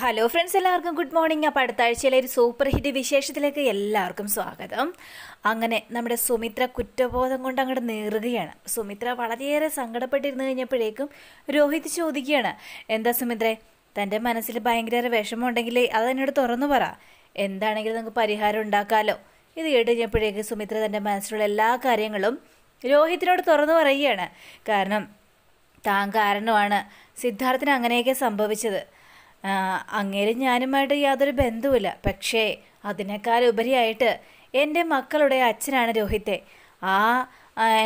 hello friends എല്ലാവർക്കും good morning അപ്പോൾ അടുത്ത ആഴ്ചയിലെ ഒരു സൂപ്പർ ഹിറ്റ് വിശേഷത്തിലേക്ക് എല്ലാവർക്കും സ്വാഗതം അങ്ങനെ നമ്മുടെ സുമിത്ര കുറ്റബോധം കൊണ്ട് അങ്ങോട്ട് നേറുകയാണ് സുമിത്ര വളരെയേറെ സങ്കടപ്പെട്ടിരുന്നു കഴിഞ്ഞപ്പോഴേക്കും രോഹിത് ചോദിക്കുകയാണ് എന്താ സുമിത്രേ തൻ്റെ മനസ്സിൽ ഭയങ്കര വിഷമമുണ്ടെങ്കിൽ അത് എന്നോട് തുറന്നു പറ എന്താണെങ്കിലും നമുക്ക് പരിഹാരം ഉണ്ടാക്കാമല്ലോ ഇത് കേട്ട് കഴിഞ്ഞപ്പോഴേക്ക് സുമിത്ര തൻ്റെ മനസ്സിലുള്ള എല്ലാ കാര്യങ്ങളും രോഹിത്തിനോട് തുറന്നു പറയുകയാണ് കാരണം താൻ കാരണമാണ് സിദ്ധാർത്ഥിന് അങ്ങനെയൊക്കെ സംഭവിച്ചത് അങ്ങേരും ഞാനുമായിട്ട് യാതൊരു ബന്ധവുമില്ല പക്ഷേ അതിനേക്കാൾ എൻ്റെ മക്കളുടെ അച്ഛനാണ് രോഹിത്തെ ആ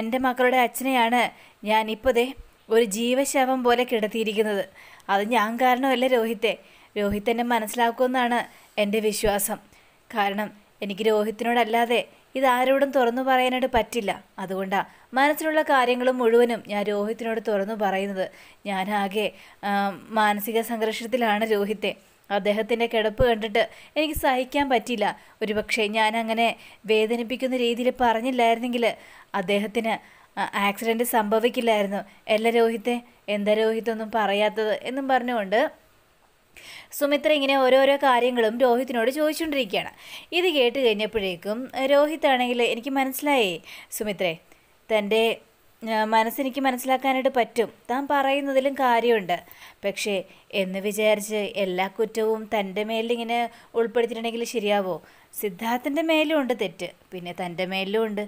എൻ്റെ മക്കളുടെ അച്ഛനെയാണ് ഞാനിപ്പോൾ ദേ ഒരു ജീവശവം പോലെ കിടത്തിയിരിക്കുന്നത് അത് ഞാൻ കാരണമല്ല രോഹിത്തെ രോഹിത് എന്നെ മനസ്സിലാക്കുമെന്നാണ് എൻ്റെ വിശ്വാസം കാരണം എനിക്ക് രോഹിത്തിനോടല്ലാതെ ഇതാരോടും തുറന്നു പറയാനായിട്ട് പറ്റില്ല അതുകൊണ്ടാ മനസ്സിലുള്ള കാര്യങ്ങളും മുഴുവനും ഞാൻ രോഹിത്തിനോട് തുറന്നു പറയുന്നത് ഞാനാകെ മാനസിക സംഘർഷത്തിലാണ് രോഹിത്തെ അദ്ദേഹത്തിൻ്റെ കിടപ്പ് കണ്ടിട്ട് എനിക്ക് സഹിക്കാൻ പറ്റില്ല ഒരു ഞാൻ അങ്ങനെ വേദനിപ്പിക്കുന്ന രീതിയിൽ പറഞ്ഞില്ലായിരുന്നെങ്കിൽ അദ്ദേഹത്തിന് ആക്സിഡൻറ്റ് സംഭവിക്കില്ലായിരുന്നു എല്ലാ രോഹിത്തെ എന്താ രോഹിത്തൊന്നും പറയാത്തത് എന്നും പറഞ്ഞുകൊണ്ട് സുമിത്ര ഇങ്ങനെ ഓരോരോ കാര്യങ്ങളും രോഹിത്തിനോട് ചോദിച്ചുകൊണ്ടിരിക്കുകയാണ് ഇത് കേട്ട് കഴിഞ്ഞപ്പോഴേക്കും രോഹിത് ആണെങ്കിൽ എനിക്ക് മനസ്സിലായേ സുമിത്രേ തൻ്റെ മനസ്സെനിക്ക് മനസ്സിലാക്കാനായിട്ട് പറ്റും താൻ പറയുന്നതിലും കാര്യമുണ്ട് പക്ഷേ എന്ന് വിചാരിച്ച് എല്ലാ കുറ്റവും തൻ്റെ മേലിലിങ്ങനെ ഉൾപ്പെടുത്തിയിട്ടുണ്ടെങ്കിൽ ശരിയാവോ സിദ്ധാർത്ഥൻ്റെ മേലും ഉണ്ട് തെറ്റ് പിന്നെ തൻ്റെ മേലിലും ഉണ്ട്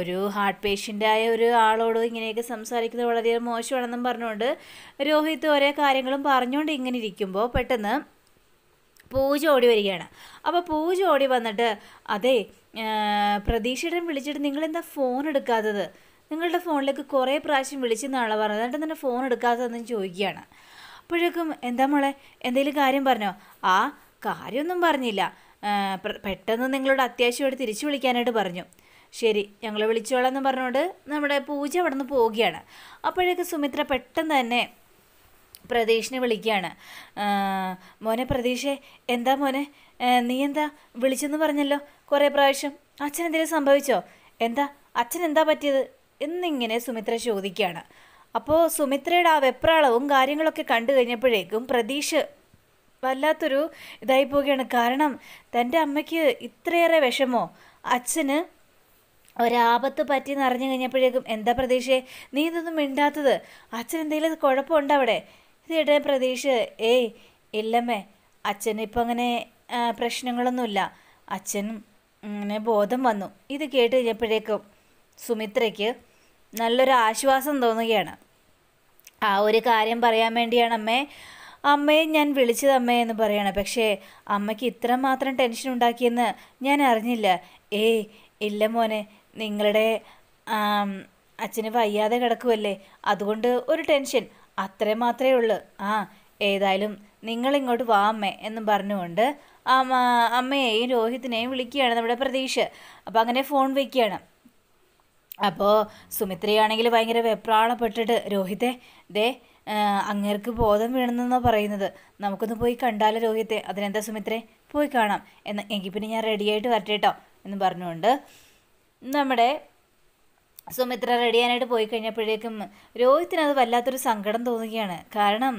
ഒരു ഹാർട്ട് പേഷ്യൻ്റായ ഒരു ആളോട് ഇങ്ങനെയൊക്കെ സംസാരിക്കുന്നത് വളരെ മോശമാണെന്നും പറഞ്ഞുകൊണ്ട് രോഹിത് ഓരോ കാര്യങ്ങളും പറഞ്ഞുകൊണ്ട് ഇങ്ങനെ ഇരിക്കുമ്പോൾ പെട്ടെന്ന് പൂജ ഓടി വരികയാണ് അപ്പോൾ പൂജ ഓടി വന്നിട്ട് അതെ പ്രതീക്ഷയുടെ വിളിച്ചിട്ട് നിങ്ങളെന്താ ഫോൺ എടുക്കാത്തത് നിങ്ങളുടെ ഫോണിലേക്ക് കുറേ പ്രാവശ്യം വിളിച്ചെന്നാണല്ലോ പറഞ്ഞത് എന്നിട്ട് തന്നെ ഫോൺ എടുക്കാത്തതെന്ന് ചോദിക്കുകയാണ് അപ്പോഴേക്കും എന്താ മോളെ എന്തെങ്കിലും കാര്യം പറഞ്ഞോ ആ കാര്യമൊന്നും പറഞ്ഞില്ല പെട്ടെന്ന് നിങ്ങളോട് അത്യാവശ്യമായിട്ട് തിരിച്ചു വിളിക്കാനായിട്ട് പറഞ്ഞു ശരി ഞങ്ങൾ വിളിച്ചോളാം എന്ന് പറഞ്ഞുകൊണ്ട് നമ്മുടെ പൂജ അവിടെ നിന്ന് പോവുകയാണ് അപ്പോഴേക്ക് സുമിത്ര പെട്ടെന്ന് തന്നെ പ്രതീഷിനെ വിളിക്കുകയാണ് മോനെ പ്രതീഷെ എന്താ മോനെ നീ എന്താ വിളിച്ചെന്ന് പറഞ്ഞല്ലോ കുറേ പ്രാവശ്യം അച്ഛൻ എന്തെങ്കിലും സംഭവിച്ചോ എന്താ അച്ഛൻ എന്താ പറ്റിയത് എന്നിങ്ങനെ സുമിത്ര ചോദിക്കുകയാണ് അപ്പോൾ സുമിത്രയുടെ ആ വെപ്രാളവും കാര്യങ്ങളൊക്കെ കണ്ടു കഴിഞ്ഞപ്പോഴേക്കും പ്രതീഷ് വല്ലാത്തൊരു ഇതായി പോവുകയാണ് കാരണം തൻ്റെ അമ്മയ്ക്ക് ഇത്രയേറെ വിഷമോ അച്ഛന് ഒരാപത്ത് പറ്റിയെന്ന് അറിഞ്ഞു കഴിഞ്ഞപ്പോഴേക്കും എന്താ പ്രതീക്ഷയെ നീ ഇതൊന്നും മിണ്ടാത്തത് അച്ഛൻ എന്തെങ്കിലും കുഴപ്പമുണ്ടോ അവിടെ ഇതിടെ പ്രതീക്ഷ ഏയ് ഇല്ലമ്മേ അച്ഛനിപ്പോൾ അങ്ങനെ പ്രശ്നങ്ങളൊന്നുമില്ല അച്ഛനും അങ്ങനെ ബോധം വന്നു ഇത് കേട്ട് കഴിഞ്ഞപ്പോഴേക്കും സുമിത്രയ്ക്ക് നല്ലൊരു ആശ്വാസം തോന്നുകയാണ് ആ ഒരു കാര്യം പറയാൻ വേണ്ടിയാണ് അമ്മേ അമ്മയെ ഞാൻ വിളിച്ചത് അമ്മേ എന്ന് പറയണം പക്ഷേ അമ്മയ്ക്ക് ഇത്രമാത്രം ടെൻഷൻ ഉണ്ടാക്കിയെന്ന് ഞാൻ അറിഞ്ഞില്ല ഏയ് ഇല്ല മോനെ നിങ്ങളുടെ അച്ഛന് വയ്യാതെ കിടക്കുമല്ലേ അതുകൊണ്ട് ഒരു ടെൻഷൻ അത്രേ മാത്രമേ ഉള്ളൂ ആ ഏതായാലും നിങ്ങളിങ്ങോട്ട് വാ അമ്മേ എന്നും പറഞ്ഞുകൊണ്ട് അമ്മ അമ്മയെയും രോഹിത്തിനെയും വിളിക്കുകയാണ് നമ്മുടെ പ്രതീക്ഷ അപ്പോൾ അങ്ങനെ ഫോൺ വയ്ക്കുകയാണ് അപ്പോൾ സുമിത്രയാണെങ്കിൽ ഭയങ്കര വെപ്രാളപ്പെട്ടിട്ട് രോഹിത്തെ ദേ അങ്ങേർക്ക് ബോധം വീണെന്നാണ് പറയുന്നത് നമുക്കൊന്ന് പോയി കണ്ടാലോ രോഹിത്തെ അതിനെന്താ സുമിത്രേ പോയി കാണാം എന്ന് എങ്കിൽ പിന്നെ ഞാൻ റെഡിയായിട്ട് വരട്ടെ കേട്ടോ എന്ന് പറഞ്ഞുകൊണ്ട് നമ്മുടെ സുമിത്ര റെഡിയാനായിട്ട് പോയി കഴിഞ്ഞപ്പോഴേക്കും രോഹിത്തിന് അത് വല്ലാത്തൊരു സങ്കടം തോന്നുകയാണ് കാരണം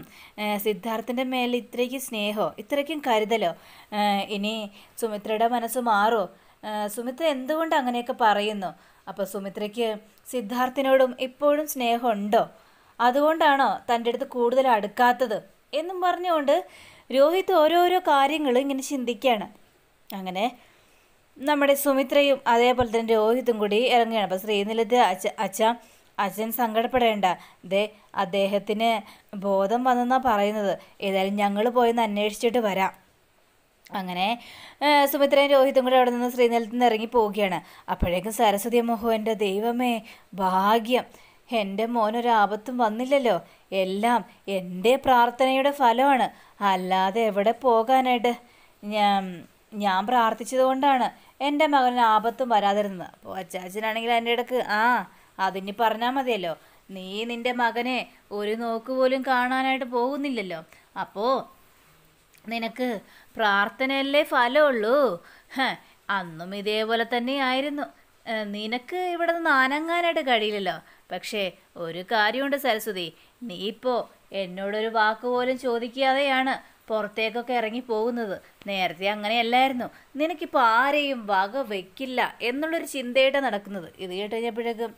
സിദ്ധാർത്ഥിൻ്റെ മേൽ ഇത്രയ്ക്ക് സ്നേഹമോ ഇത്രയ്ക്കും കരുതലോ ഇനി സുമിത്രയുടെ മനസ്സ് മാറോ സുമിത്ര എന്തുകൊണ്ട് അങ്ങനെയൊക്കെ പറയുന്നു അപ്പോൾ സുമിത്രയ്ക്ക് സിദ്ധാർത്ഥിനോടും ഇപ്പോഴും സ്നേഹമുണ്ടോ അതുകൊണ്ടാണോ തൻ്റെ അടുത്ത് കൂടുതൽ അടുക്കാത്തത് എന്നും പറഞ്ഞുകൊണ്ട് രോഹിത് ഓരോരോ കാര്യങ്ങൾ ഇങ്ങനെ ചിന്തിക്കുകയാണ് അങ്ങനെ നമ്മുടെ സുമിത്രയും അതേപോലെ തന്നെ രോഹിതും കൂടി ഇറങ്ങുകയാണ് അപ്പം ശ്രീനിലത്ത് അച്ഛ അച്ഛ അച്ഛൻ സങ്കടപ്പെടേണ്ട ദേ അദ്ദേഹത്തിന് ബോധം വന്നെന്നാണ് പറയുന്നത് ഏതായാലും ഞങ്ങൾ പോയെന്ന് അന്വേഷിച്ചിട്ട് വരാം അങ്ങനെ സുമിത്രയും രോഹിതും കൂടെ അവിടെ നിന്ന് ശ്രീനിലത്ത് നിന്ന് ഇറങ്ങി പോവുകയാണ് അപ്പോഴേക്കും സരസ്വതി മോഹോ എൻ്റെ ദൈവമേ ഭാഗ്യം എൻ്റെ മോനൊരാപത്തും വന്നില്ലല്ലോ എല്ലാം എൻ്റെ പ്രാർത്ഥനയുടെ ഫലമാണ് അല്ലാതെ എവിടെ പോകാനായിട്ട് ഞാൻ ഞാൻ പ്രാർത്ഥിച്ചത് കൊണ്ടാണ് എൻ്റെ മകന് ആപത്തും വരാതിരുന്ന് അപ്പോൾ അച്ചാച്ചനാണെങ്കിൽ അതിൻ്റെ ഇടക്ക് ആ അതിനി പറഞ്ഞാൽ മതിയല്ലോ നീ നിൻ്റെ മകനെ ഒരു നോക്ക് പോലും കാണാനായിട്ട് പോകുന്നില്ലല്ലോ അപ്പോൾ നിനക്ക് പ്രാർത്ഥനയല്ലേ ഫലമുള്ളൂ അന്നും ഇതേപോലെ തന്നെ ആയിരുന്നു നിനക്ക് ഇവിടെ നിന്ന് ആനങ്ങാനായിട്ട് കഴിയില്ലല്ലോ പക്ഷേ ഒരു കാര്യമുണ്ട് സരസ്വതി നീ ഇപ്പോൾ എന്നോടൊരു വാക്ക് പോലും ചോദിക്കാതെയാണ് പുറത്തേക്കൊക്കെ ഇറങ്ങി പോകുന്നത് നേരത്തെ അങ്ങനെയല്ലായിരുന്നു നിനക്കിപ്പോൾ ആരെയും വക വയ്ക്കില്ല എന്നുള്ളൊരു ചിന്തയായിട്ട് നടക്കുന്നത് ഇത് കേട്ട് കഴിഞ്ഞപ്പോഴേക്കും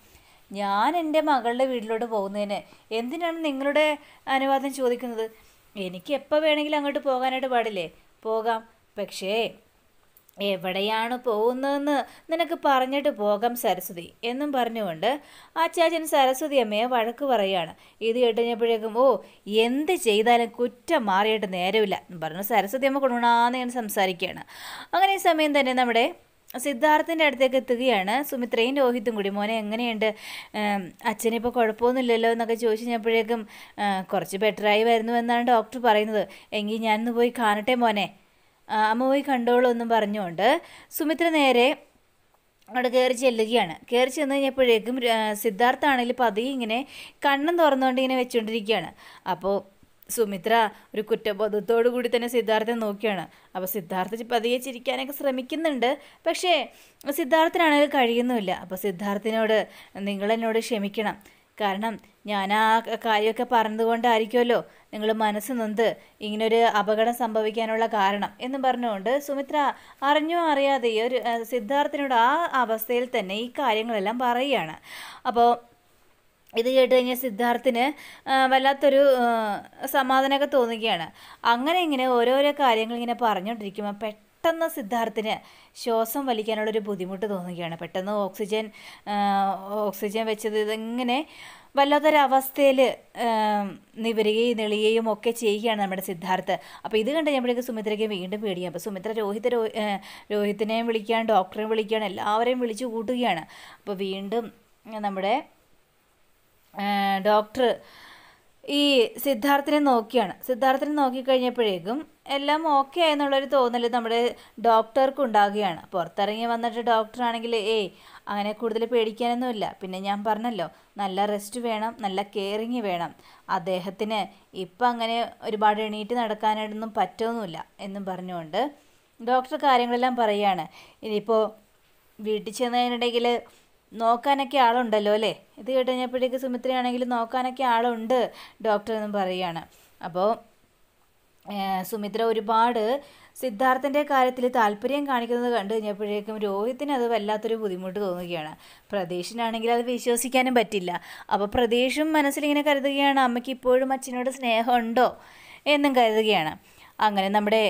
ഞാൻ എൻ്റെ മകളുടെ വീട്ടിലോട്ട് പോകുന്നതിന് എന്തിനാണ് നിങ്ങളുടെ അനുവാദം ചോദിക്കുന്നത് എനിക്ക് എപ്പോൾ വേണമെങ്കിലും അങ്ങോട്ട് പോകാനായിട്ട് പാടില്ലേ പോകാം പക്ഷേ എവിടെയാണ് പോകുന്നതെന്ന് നിനക്ക് പറഞ്ഞിട്ട് പോകാം സരസ്വതി എന്നും പറഞ്ഞുകൊണ്ട് അച്ചാച്ചൻ സരസ്വതി അമ്മയെ വഴക്ക് പറയുകയാണ് ഇത് കേട്ടുകഴിഞ്ഞപ്പോഴേക്കും ഓ എന്ത് ചെയ്താലും കുറ്റം മാറിയിട്ട് നേരമില്ല എന്ന് പറഞ്ഞു സരസ്വതി അമ്മ കൊണ്ടുകൊണ്ടാന്ന് ഞാൻ സംസാരിക്കുകയാണ് അങ്ങനെ ഈ സമയം തന്നെ നമ്മുടെ സിദ്ധാർത്ഥൻ്റെ അടുത്തേക്ക് എത്തുകയാണ് സുമിത്രയും രോഹിത്തും കൂടി മോനെ എങ്ങനെയുണ്ട് അച്ഛനിപ്പോൾ കുഴപ്പമൊന്നുമില്ലല്ലോ എന്നൊക്കെ ചോദിച്ചു കഴിഞ്ഞപ്പോഴേക്കും കുറച്ച് ബെറ്ററായി വരുന്നു എന്നാണ് ഡോക്ടർ പറയുന്നത് എങ്കിൽ ഞാനൊന്ന് പോയി കാണട്ടെ മോനെ അമ്മ പോയി കണ്ടോളൂ എന്നും പറഞ്ഞുകൊണ്ട് സുമിത്ര നേരെ അവിടെ കയറി ചെല്ലുകയാണ് കയറി ചെന്ന് കഴിഞ്ഞപ്പോഴേക്കും സിദ്ധാർത്ഥാണെങ്കിൽ പതിയെ ഇങ്ങനെ കണ്ണും തുറന്നുകൊണ്ട് ഇങ്ങനെ വെച്ചുകൊണ്ടിരിക്കുകയാണ് അപ്പോൾ സുമിത്ര ഒരു കുറ്റബോധത്തോടു കൂടി തന്നെ സിദ്ധാർത്ഥനെ നോക്കിയാണ് അപ്പോൾ സിദ്ധാർത്ഥ പതിയെ ചിരിക്കാനൊക്കെ ശ്രമിക്കുന്നുണ്ട് പക്ഷേ സിദ്ധാർത്ഥനാണെങ്കിൽ കഴിയുന്നുമില്ല അപ്പോൾ സിദ്ധാർത്ഥിനോട് നിങ്ങൾ എന്നോട് ക്ഷമിക്കണം കാരണം ഞാൻ ആ കാര്യമൊക്കെ പറഞ്ഞതുകൊണ്ടായിരിക്കുമല്ലോ നിങ്ങൾ മനസ്സ് നൊന്ത് ഇങ്ങനൊരു അപകടം സംഭവിക്കാനുള്ള കാരണം എന്ന് പറഞ്ഞുകൊണ്ട് സുമിത്ര അറിഞ്ഞോ അറിയാതെ ഒരു സിദ്ധാർത്ഥിനോട് ആ അവസ്ഥയിൽ തന്നെ ഈ കാര്യങ്ങളെല്ലാം പറയുകയാണ് അപ്പോൾ ഇത് കേട്ട് കഴിഞ്ഞാൽ സിദ്ധാർത്ഥിന് വല്ലാത്തൊരു സമാധാനമൊക്കെ തോന്നുകയാണ് അങ്ങനെ ഇങ്ങനെ ഓരോരോ കാര്യങ്ങൾ ഇങ്ങനെ പറഞ്ഞുകൊണ്ടിരിക്കുമ്പോൾ പെട്ടെന്ന് പെട്ടെന്ന് സിദ്ധാർത്ഥിന് ശ്വാസം വലിക്കാനുള്ളൊരു ബുദ്ധിമുട്ട് തോന്നുകയാണ് പെട്ടെന്ന് ഓക്സിജൻ ഓക്സിജൻ വെച്ചത് ഇതെങ്ങനെ വല്ലാത്തൊരവസ്ഥയിൽ നിവരുകയും നെളിയുകയും ഒക്കെ ചെയ്യുകയാണ് നമ്മുടെ സിദ്ധാർത്ഥ് അപ്പോൾ ഇത് കണ്ട് ഞമ്മളേക്ക് സുമിത്രയ്ക്ക് വീണ്ടും പേടിയാണ് അപ്പോൾ സുമിത്ര രോഹിത് രോഹിത്തിനെയും വിളിക്കുകയാണ് ഡോക്ടറെ വിളിക്കുകയാണ് എല്ലാവരെയും വിളിച്ചു കൂട്ടുകയാണ് അപ്പോൾ വീണ്ടും നമ്മുടെ ഡോക്ടർ ഈ സിദ്ധാർത്ഥിനെ നോക്കിയാണ് സിദ്ധാർത്ഥിനെ നോക്കിക്കഴിഞ്ഞപ്പോഴേക്കും എല്ലാം ഓക്കെ എന്നുള്ളൊരു തോന്നൽ നമ്മുടെ ഡോക്ടർക്ക് ഉണ്ടാകുകയാണ് പുറത്തിറങ്ങി വന്നിട്ട് ഡോക്ടറാണെങ്കിൽ ഏയ് അങ്ങനെ കൂടുതൽ പേടിക്കാനൊന്നുമില്ല പിന്നെ ഞാൻ പറഞ്ഞല്ലോ നല്ല റെസ്റ്റ് വേണം നല്ല കെയറിങ് വേണം അദ്ദേഹത്തിന് ഇപ്പം അങ്ങനെ ഒരുപാട് എണീറ്റ് നടക്കാനായിട്ടൊന്നും പറ്റുമൊന്നുമില്ല എന്നും പറഞ്ഞുകൊണ്ട് ഡോക്ടർ കാര്യങ്ങളെല്ലാം പറയുകയാണ് ഇനിയിപ്പോൾ വീട്ടിൽ ചെന്നതിനിടയിൽ നോക്കാനൊക്കെ ആളുണ്ടല്ലോ അല്ലേ ഇത് കേട്ട് കഴിഞ്ഞപ്പോഴേക്ക് സുമിത്രയാണെങ്കിൽ നോക്കാനൊക്കെ ആളുണ്ട് ഡോക്ടർ എന്നും പറയുകയാണ് അപ്പോൾ സുമിത്ര ഒരുപാട് സിദ്ധാർത്ഥൻ്റെ കാര്യത്തിൽ താല്പര്യം കാണിക്കുന്നത് കണ്ടു കഴിഞ്ഞപ്പോഴേക്കും രോഹിത്തിന് അത് വല്ലാത്തൊരു ബുദ്ധിമുട്ട് തോന്നുകയാണ് പ്രതീഷിനാണെങ്കിൽ അത് വിശ്വസിക്കാനും പറ്റില്ല അപ്പോൾ പ്രതീഷും മനസ്സിലിങ്ങനെ കരുതുകയാണ് അമ്മയ്ക്ക് ഇപ്പോഴും അച്ഛനോട് സ്നേഹമുണ്ടോ എന്നും കരുതുകയാണ് അങ്ങനെ നമ്മുടെ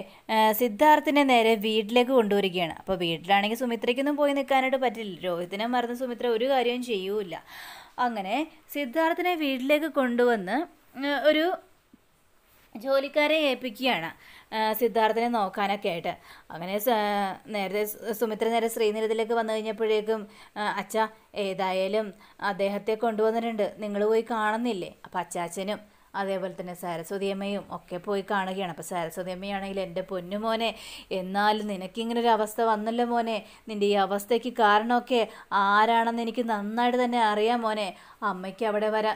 സിദ്ധാർത്ഥിനെ നേരെ വീട്ടിലേക്ക് കൊണ്ടുവരികയാണ് അപ്പോൾ വീട്ടിലാണെങ്കിൽ സുമിത്രയ്ക്കൊന്നും പോയി നിൽക്കാനായിട്ട് പറ്റില്ല രോഹിതിനെ മറന്ന് സുമിത്ര ഒരു കാര്യവും ചെയ്യൂല അങ്ങനെ സിദ്ധാർത്ഥിനെ വീട്ടിലേക്ക് കൊണ്ടുവന്ന് ഒരു ജോലിക്കാരെ ഏൽപ്പിക്കുകയാണ് സിദ്ധാർത്ഥിനെ നോക്കാനൊക്കെ ആയിട്ട് അങ്ങനെ നേരത്തെ സുമിത്ര നേരെ ശ്രീനിരത്തിലേക്ക് വന്നു കഴിഞ്ഞപ്പോഴേക്കും അച്ഛ ഏതായാലും അദ്ദേഹത്തെ കൊണ്ടുവന്നിട്ടുണ്ട് നിങ്ങൾ പോയി കാണുന്നില്ലേ അപ്പം അച്ചാച്ചനും അതേപോലെ തന്നെ അമ്മയും ഒക്കെ പോയി കാണുകയാണ് അപ്പോൾ അമ്മയാണെങ്കിൽ എൻ്റെ പൊന്നുമോനെ എന്നാലും നിനക്കിങ്ങനെ ഒരു അവസ്ഥ വന്നല്ലോ മോനെ നിൻ്റെ ഈ അവസ്ഥയ്ക്ക് കാരണമൊക്കെ ആരാണെന്ന് എനിക്ക് നന്നായിട്ട് തന്നെ അറിയാം മോനെ അമ്മയ്ക്ക് അവിടെ വരാ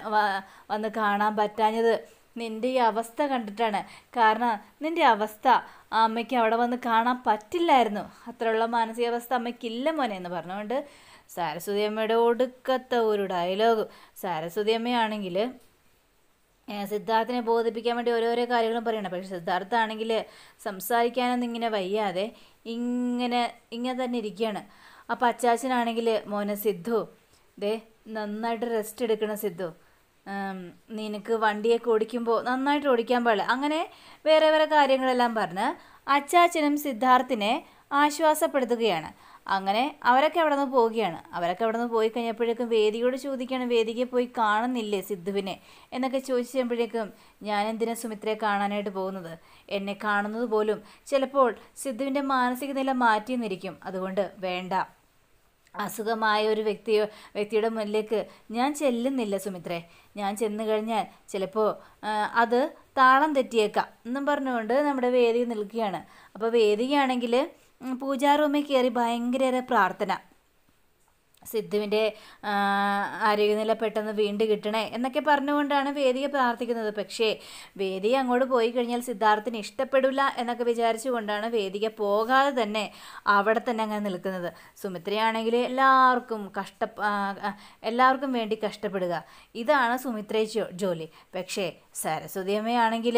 വന്ന് കാണാൻ പറ്റാഞ്ഞത് നിൻ്റെ ഈ അവസ്ഥ കണ്ടിട്ടാണ് കാരണം നിൻ്റെ അവസ്ഥ അമ്മയ്ക്ക് അവിടെ വന്ന് കാണാൻ പറ്റില്ലായിരുന്നു അത്രയുള്ള മാനസികാവസ്ഥ അമ്മയ്ക്കില്ല മോനെ എന്ന് പറഞ്ഞുകൊണ്ട് സരസ്വതി അമ്മയുടെ ഒടുക്കത്തെ ഒരു ഡയലോഗ് സരസ്വതി അമ്മയാണെങ്കിൽ സിദ്ധാർത്ഥിനെ ബോധിപ്പിക്കാൻ വേണ്ടി ഓരോരോ കാര്യങ്ങളും പറയണം പക്ഷെ സിദ്ധാർത്ഥാണെങ്കിൽ സംസാരിക്കാനൊന്നും ഇങ്ങനെ വയ്യാതെ ഇങ്ങനെ ഇങ്ങനെ തന്നെ ഇരിക്കുകയാണ് അപ്പോൾ അച്ചാച്ചനാണെങ്കിൽ മോനെ സിദ്ധു ദേ നന്നായിട്ട് റെസ്റ്റ് എടുക്കണം സിദ്ധു നിനക്ക് വണ്ടിയൊക്കെ ഓടിക്കുമ്പോൾ നന്നായിട്ട് ഓടിക്കാൻ പാടില്ല അങ്ങനെ വേറെ വേറെ കാര്യങ്ങളെല്ലാം പറഞ്ഞ് അച്ചാച്ചനും സിദ്ധാർത്ഥിനെ ആശ്വാസപ്പെടുത്തുകയാണ് അങ്ങനെ അവരൊക്കെ അവിടെ നിന്ന് പോവുകയാണ് അവരൊക്കെ അവിടെ നിന്ന് പോയി കഴിഞ്ഞപ്പോഴേക്കും വേദിയോട് ചോദിക്കുകയാണ് വേദിക്ക് പോയി കാണുന്നില്ലേ സിദ്ധുവിനെ എന്നൊക്കെ ചോദിച്ചു കഴിയുമ്പോഴേക്കും ഞാൻ എന്തിനാ സുമിത്രയെ കാണാനായിട്ട് പോകുന്നത് എന്നെ കാണുന്നത് പോലും ചിലപ്പോൾ സിദ്ധുവിൻ്റെ മാനസിക നില മാറ്റി നിന്നിരിക്കും അതുകൊണ്ട് വേണ്ട അസുഖമായ ഒരു വ്യക്തിയോ വ്യക്തിയുടെ മുന്നിലേക്ക് ഞാൻ ചെല്ലുന്നില്ല സുമിത്രേ ഞാൻ ചെന്നു കഴിഞ്ഞാൽ ചിലപ്പോൾ അത് താളം തെറ്റിയേക്കാം എന്നും പറഞ്ഞുകൊണ്ട് നമ്മുടെ വേദി നിൽക്കുകയാണ് അപ്പോൾ വേദിയാണെങ്കിൽ പൂജാ റൂമിൽ കയറി ഭയങ്കര പ്രാർത്ഥന സിദ്ധുവിൻ്റെ ആരോഗ്യനില പെട്ടെന്ന് വീണ്ടും കിട്ടണേ എന്നൊക്കെ പറഞ്ഞുകൊണ്ടാണ് വേദിയെ പ്രാർത്ഥിക്കുന്നത് പക്ഷേ വേദി അങ്ങോട്ട് പോയി കഴിഞ്ഞാൽ സിദ്ധാർത്ഥിന് ഇഷ്ടപ്പെടില്ല എന്നൊക്കെ വിചാരിച്ചുകൊണ്ടാണ് വേദിക പോകാതെ തന്നെ അവിടെ തന്നെ അങ്ങനെ നിൽക്കുന്നത് സുമിത്രയാണെങ്കിൽ എല്ലാവർക്കും കഷ്ട എല്ലാവർക്കും വേണ്ടി കഷ്ടപ്പെടുക ഇതാണ് സുമിത്രയെ ജോലി പക്ഷേ സരസ്വതിയമ്മയാണെങ്കിൽ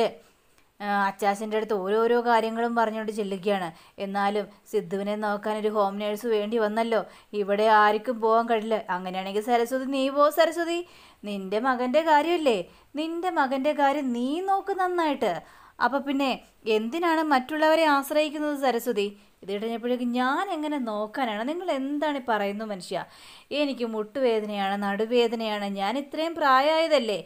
അച്ചാച്ചൻ്റെ അടുത്ത് ഓരോരോ കാര്യങ്ങളും പറഞ്ഞുകൊണ്ട് ചെല്ലുകയാണ് എന്നാലും സിദ്ധുവിനെ നോക്കാൻ ഒരു ഹോം നേഴ്സ് വേണ്ടി വന്നല്ലോ ഇവിടെ ആർക്കും പോകാൻ കഴിയില്ല അങ്ങനെയാണെങ്കിൽ സരസ്വതി നീ പോ സരസ്വതി നിന്റെ മകൻ്റെ കാര്യമല്ലേ നിന്റെ മകൻ്റെ കാര്യം നീ നോക്ക് നന്നായിട്ട് അപ്പൊ പിന്നെ എന്തിനാണ് മറ്റുള്ളവരെ ആശ്രയിക്കുന്നത് സരസ്വതി ഇത് കഴിഞ്ഞപ്പോഴേക്കും ഞാൻ എങ്ങനെ നോക്കാനാണ് നിങ്ങൾ എന്താണ് പറയുന്നത് മനുഷ്യ എനിക്ക് മുട്ടുവേദനയാണ് നടുവേദനയാണ് ഞാൻ ഇത്രയും പ്രായമായതല്ലേ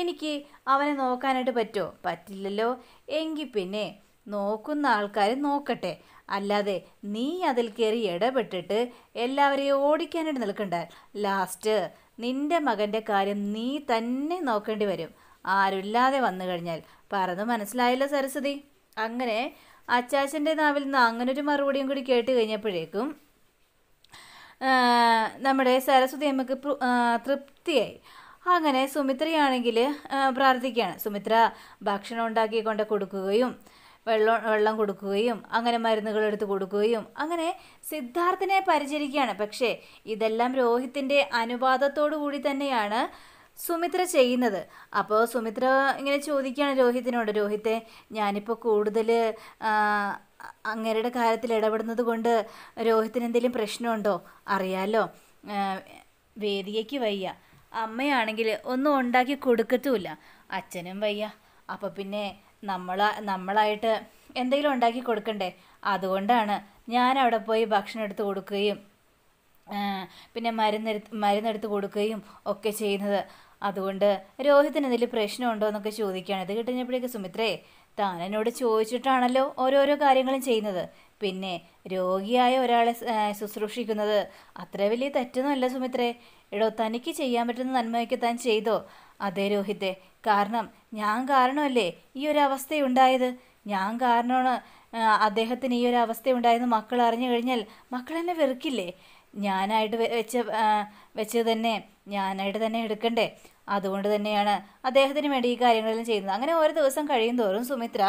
എനിക്ക് അവനെ നോക്കാനായിട്ട് പറ്റുമോ പറ്റില്ലല്ലോ എങ്കിൽ പിന്നെ നോക്കുന്ന ആൾക്കാർ നോക്കട്ടെ അല്ലാതെ നീ അതിൽ കയറി ഇടപെട്ടിട്ട് എല്ലാവരെയും ഓടിക്കാനായിട്ട് നിൽക്കണ്ട ലാസ്റ്റ് നിന്റെ മകൻ്റെ കാര്യം നീ തന്നെ നോക്കേണ്ടി വരും ആരുമില്ലാതെ വന്നു കഴിഞ്ഞാൽ പറഞ്ഞു മനസ്സിലായല്ലോ സരസ്വതി അങ്ങനെ അച്ചാച്ചൻ്റെ നാവിൽ നിന്ന് അങ്ങനൊരു മറുപടിയും കൂടി കേട്ട് കഴിഞ്ഞപ്പോഴേക്കും നമ്മുടെ സരസ്വതി അമ്മക്ക് തൃപ്തിയായി അങ്ങനെ സുമിത്രയാണെങ്കിൽ പ്രാർത്ഥിക്കുകയാണ് സുമിത്ര ഭക്ഷണം ഉണ്ടാക്കിക്കൊണ്ട് കൊടുക്കുകയും വെള്ളം വെള്ളം കൊടുക്കുകയും അങ്ങനെ മരുന്നുകൾ എടുത്ത് കൊടുക്കുകയും അങ്ങനെ സിദ്ധാർത്ഥനെ പരിചരിക്കുകയാണ് പക്ഷേ ഇതെല്ലാം രോഹിത്തിൻ്റെ അനുവാദത്തോടു കൂടി തന്നെയാണ് സുമിത്ര ചെയ്യുന്നത് അപ്പോൾ സുമിത്ര ഇങ്ങനെ ചോദിക്കുകയാണ് രോഹിത്തിനോട് രോഹിത്തെ ഞാനിപ്പോൾ കൂടുതൽ അങ്ങേരുടെ കാര്യത്തിൽ ഇടപെടുന്നത് കൊണ്ട് രോഹിത്തിന് എന്തെങ്കിലും പ്രശ്നമുണ്ടോ അറിയാലോ വേദിയേക്ക് വയ്യ അമ്മയാണെങ്കിൽ ഒന്നും ഉണ്ടാക്കി കൊടുക്കത്തുമില്ല അച്ഛനും വയ്യ അപ്പോൾ പിന്നെ നമ്മൾ നമ്മളായിട്ട് എന്തെങ്കിലും ഉണ്ടാക്കി കൊടുക്കണ്ടേ അതുകൊണ്ടാണ് ഞാൻ അവിടെ പോയി ഭക്ഷണം എടുത്ത് കൊടുക്കുകയും പിന്നെ മരുന്നെടുത്ത് മരുന്നെടുത്ത് കൊടുക്കുകയും ഒക്കെ ചെയ്യുന്നത് അതുകൊണ്ട് രോഹിതിന് എന്തെങ്കിലും പ്രശ്നമുണ്ടോ എന്നൊക്കെ ചോദിക്കുകയാണ് ഇത് കിട്ടുന്നപ്പോഴേക്ക് സുമിത്രേ താൻ എന്നോട് ചോദിച്ചിട്ടാണല്ലോ ഓരോരോ കാര്യങ്ങളും ചെയ്യുന്നത് പിന്നെ രോഗിയായ ഒരാളെ ശുശ്രൂഷിക്കുന്നത് അത്ര വലിയ തെറ്റൊന്നുമല്ല സുമിത്രേ എടോ തനിക്ക് ചെയ്യാൻ പറ്റുന്ന നന്മയൊക്കെ താൻ ചെയ്തോ അതെ രോഹിതേ കാരണം ഞാൻ കാരണമല്ലേ ഈ ഒരു അവസ്ഥയുണ്ടായത് ഞാൻ കാരണമാണ് അദ്ദേഹത്തിന് ഈ ഒരു അവസ്ഥയുണ്ടായെന്ന് മക്കൾ അറിഞ്ഞു കഴിഞ്ഞാൽ മക്കൾ എന്നെ വെറുക്കില്ലേ ഞാനായിട്ട് വെച്ച വെച്ച് തന്നെ ഞാനായിട്ട് തന്നെ എടുക്കണ്ടേ അതുകൊണ്ട് തന്നെയാണ് അദ്ദേഹത്തിന് വേണ്ടി ഈ കാര്യങ്ങളെല്ലാം ചെയ്യുന്നത് അങ്ങനെ ഓരോ ദിവസം കഴിയും തോറും സുമിത്ര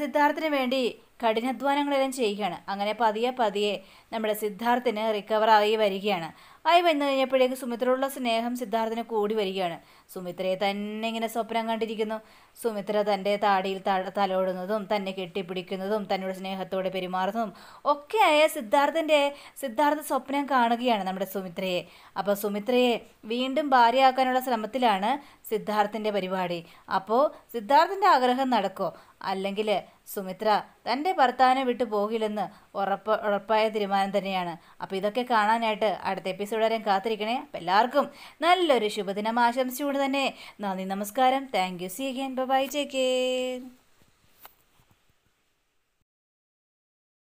സിദ്ധാർത്ഥിന് വേണ്ടി കഠിനാധ്വാനങ്ങളെല്ലാം ചെയ്യുകയാണ് അങ്ങനെ പതിയെ പതിയെ നമ്മുടെ സിദ്ധാർത്ഥിന് റിക്കവറായി വരികയാണ് ആയി വന്നു കഴിഞ്ഞപ്പോഴേക്ക് സുമിത്രയോടുള്ള സ്നേഹം സിദ്ധാർത്ഥന് കൂടി വരികയാണ് സുമിത്രയെ തന്നെ ഇങ്ങനെ സ്വപ്നം കണ്ടിരിക്കുന്നു സുമിത്ര തൻ്റെ താടിയിൽ തലോടുന്നതും തന്നെ കെട്ടിപ്പിടിക്കുന്നതും തന്നോട് സ്നേഹത്തോടെ പെരുമാറുന്നതും ഒക്കെയായ സിദ്ധാർത്ഥൻ്റെ സിദ്ധാർത്ഥ സ്വപ്നം കാണുകയാണ് നമ്മുടെ സുമിത്രയെ അപ്പോൾ സുമിത്രയെ വീണ്ടും ഭാര്യയാക്കാനുള്ള ശ്രമത്തിലാണ് സിദ്ധാർത്ഥിൻ്റെ പരിപാടി അപ്പോൾ സിദ്ധാർത്ഥന്റെ ആഗ്രഹം നടക്കോ അല്ലെങ്കിൽ സുമിത്ര തൻ്റെ ഭർത്താവിനെ വിട്ടു പോകില്ലെന്ന് ഉറപ്പ് ഉറപ്പായ തീരുമാനം തന്നെയാണ് അപ്പോൾ ഇതൊക്കെ കാണാനായിട്ട് അടുത്ത എപ്പിസോഡ് വരെ കാത്തിരിക്കണേ അപ്പം എല്ലാവർക്കും നല്ലൊരു ശുഭദിനം ആശംസിച്ചുകൊണ്ട് തന്നെ നന്ദി നമസ്കാരം thank you see again bye take care